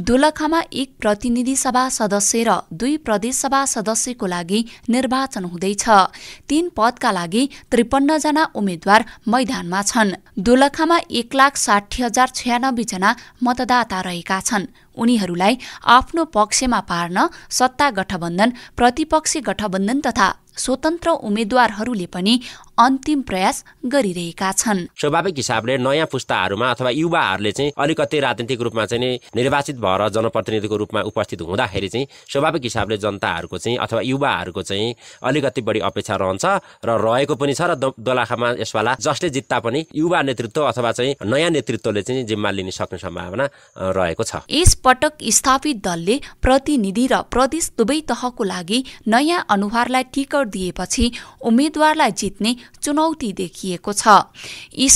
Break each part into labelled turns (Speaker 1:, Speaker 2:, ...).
Speaker 1: दुलखामा एक प्रतिनिधि सभा सदस्य र दुई प्रदेशसभा सदस्यको लागि निर्वाचन हुँदैछ तीन पदका लागि त्रिपन्नजना उम्मेद्वार मैदानमा छन् दुलखामा एक लाख साठी हजार जना मतदाता रहेका छन् उनीहरूलाई आफ्नो पक्षमा पार्न सत्ता गठबन्धन प्रतिपक्षी गठबन्धन तथा स्वतन्त्र उम्मेद्वारहरूले पनि अन्तिम प्रयास गरिरहेका छन्
Speaker 2: स्वाभाविक हिसाबले नयाँ पुस्ताहरूमा अथवा युवाहरूले चाहिँ अलिकति राजनीतिक रूपमा चाहिँ निर्वाचित भएर जनप्रतिनिधिको रूपमा उपस्थित हुँदाखेरि चाहिँ स्वाभाविक हिसाबले जनताहरूको चाहिँ अथवा युवाहरूको चाहिँ अलिकति बढी अपेक्षा रहन्छ र रहेको पनि छ र दोलाखामा यसवाला जसले जित्दा पनि युवा नेतृत्व अथवा चाहिँ नयाँ नेतृत्वले चाहिँ जिम्मा लिन सक्ने सम्भावना रहेको छ
Speaker 1: यस पटक स्थापित दलले प्रतिनिधि र प्रदेश दुवै तहको लागि नयाँ अनुहारलाई टिकट दिएपछि उम्मेद्वारलाई जित्ने चुनौती देखिएको छ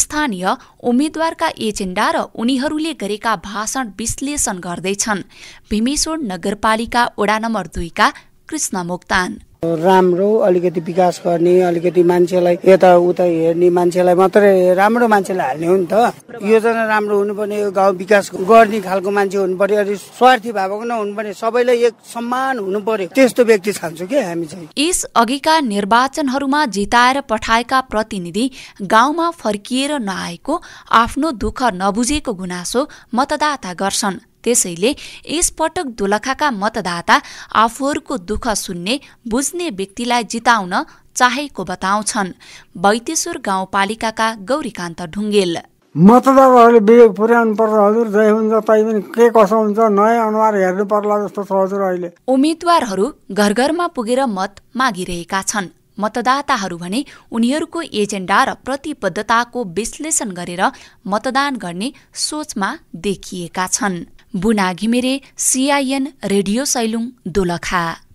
Speaker 1: स्थानीय उम्मेद्वारका एजेन्डा र उनीहरूले गरेका भाषण विश्लेषण गर्दैछन् भीमेश्वर नगरपालिका वडा नम्बर दुईका कृष्ण मोक्तान
Speaker 3: राम्रो अलिकति विकास गर्ने अलिकति मान्छेलाई उता हेर्ने मान्छेलाई मात्रै राम्रो मान्छेलाई हाल्ने हो नि त योजना राम्रो हुनुपर्ने यो गाउँ विकास गर्ने खालको मान्छे हुनु पर्यो अलिक स्वार्थी नहुनु नहुनुपर्ने सबैलाई एक सम्मान हुनु पर्यो त्यस्तो व्यक्ति छान्छु कि हामी चाहिँ
Speaker 1: यस अघिका निर्वाचनहरूमा जिताएर पठाएका प्रतिनिधि गाउँमा फर्किएर नआएको आफ्नो दुःख नबुझेको गुनासो मतदाता गर्छन् त्यसैले यसपटक दोलखाका मतदाता आफूहरूको दुःख सुन्ने बुझ्ने व्यक्तिलाई जिताउन चाहेको बताउँछन् बैतेश्वर गाउँपालिकाका गौरीकान्त ढुङ्गेल
Speaker 3: मतदाताहरूले विवेक पुर्याउनु पर्छ हजुर जय हुन्छ तै पनि के कसो हुन्छ नयाँ अनुहार हेर्नु पर्ला जस्तो छ हजुर अहिले
Speaker 1: उम्मेद्वारहरू घर घरमा पुगेर मत मागिरहेका छन् मतदाताहरू भने उनीहरूको एजेन्डा र प्रतिबद्धताको विश्लेषण गरेर मतदान गर्ने सोचमा देखिएका छन् बुना घिमिरे सिआइएन रेडियो सैलुङ दोलखा